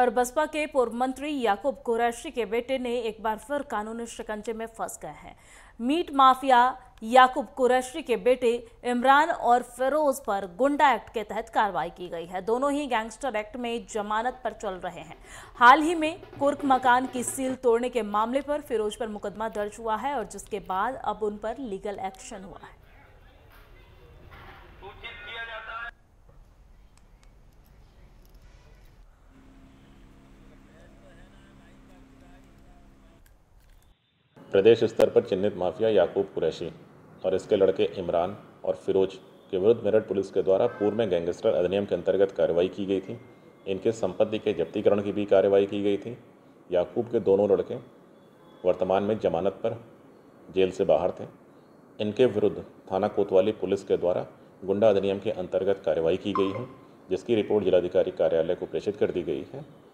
और बसपा के पूर्व मंत्री याकूब कुरैशी के बेटे ने एक बार फिर कानूनी शिकंजे में फंस गए हैं मीट माफिया याकूब कुरैशी के बेटे इमरान और फिरोज पर गुंडा एक्ट के तहत कार्रवाई की गई है दोनों ही गैंगस्टर एक्ट में जमानत पर चल रहे हैं हाल ही में कुर्क मकान की सील तोड़ने के मामले पर फिरोज पर मुकदमा दर्ज हुआ है और जिसके बाद अब उन पर लीगल एक्शन हुआ है प्रदेश स्तर पर चिन्हित माफिया याकूब कुरैशी और इसके लड़के इमरान और फिरोज के विरुद्ध मेरठ पुलिस के द्वारा पूर्व में गैंगस्टर अधिनियम के अंतर्गत कार्रवाई की गई थी इनके संपत्ति के जब्तीकरण की भी कार्रवाई की गई थी याकूब के दोनों लड़के वर्तमान में जमानत पर जेल से बाहर थे इनके विरुद्ध थाना कोतवाली पुलिस के द्वारा गुंडा अधिनियम के अंतर्गत कार्रवाई की गई है जिसकी रिपोर्ट जिलाधिकारी कार्यालय को प्रेषित कर दी गई है